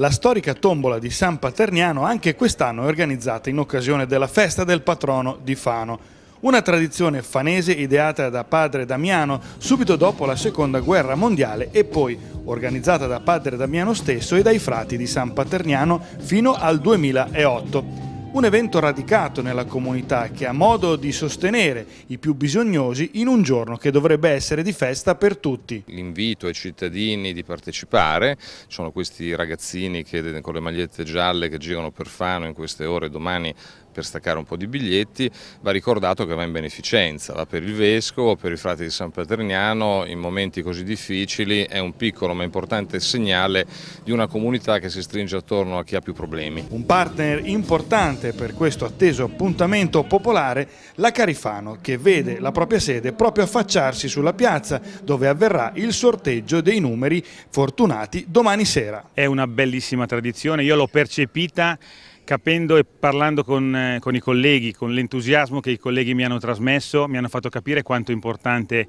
La storica tombola di San Paterniano anche quest'anno è organizzata in occasione della festa del patrono di Fano. Una tradizione fanese ideata da padre Damiano subito dopo la seconda guerra mondiale e poi organizzata da padre Damiano stesso e dai frati di San Paterniano fino al 2008 un evento radicato nella comunità che ha modo di sostenere i più bisognosi in un giorno che dovrebbe essere di festa per tutti. L'invito ai cittadini di partecipare, sono questi ragazzini che, con le magliette gialle che girano per Fano in queste ore domani per staccare un po' di biglietti, va ricordato che va in beneficenza, va per il Vescovo, per i frati di San Paterniano, in momenti così difficili è un piccolo ma importante segnale di una comunità che si stringe attorno a chi ha più problemi. Un partner importante importante per questo atteso appuntamento popolare la Carifano che vede la propria sede proprio affacciarsi sulla piazza dove avverrà il sorteggio dei numeri fortunati domani sera. È una bellissima tradizione, io l'ho percepita capendo e parlando con, eh, con i colleghi, con l'entusiasmo che i colleghi mi hanno trasmesso, mi hanno fatto capire quanto importante è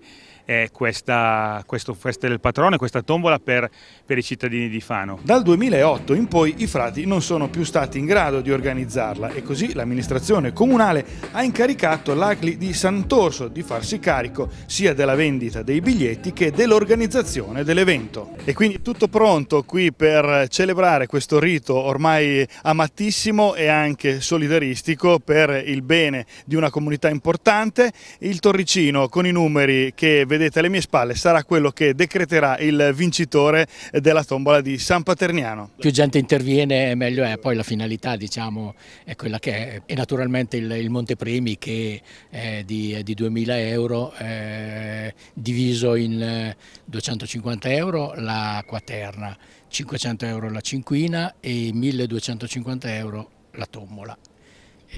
eh, questa, questo festa del patrono questa tombola per, per i cittadini di Fano. Dal 2008 in poi i frati non sono più stati in grado di organizzarla e così l'amministrazione comunale ha incaricato l'Acli di Sant'Orso di farsi carico sia della vendita dei biglietti che dell'organizzazione dell'evento. E quindi tutto pronto qui per celebrare questo rito ormai amatissimo e anche solidaristico per il bene di una comunità importante, il Torricino con i numeri che vedete vedete alle mie spalle sarà quello che decreterà il vincitore della tombola di San Paterniano. Più gente interviene eh, meglio è, poi la finalità diciamo è quella che è e naturalmente il, il Montepremi che è eh, di, è di 2000 euro eh, diviso in 250 eh, euro la quaterna, 500 euro la cinquina e 1250 euro la tombola.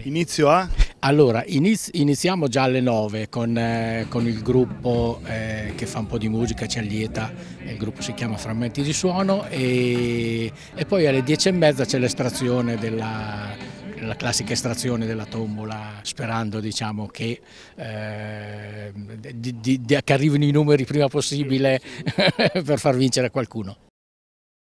Inizio a? Allora, iniziamo già alle 9 con, eh, con il gruppo eh, che fa un po' di musica, ci allieta, il gruppo si chiama Frammenti di Suono e, e poi alle 10 e mezza c'è l'estrazione della, la classica estrazione della tombola sperando diciamo, che, eh, di, di, di, che arrivino i numeri prima possibile per far vincere qualcuno.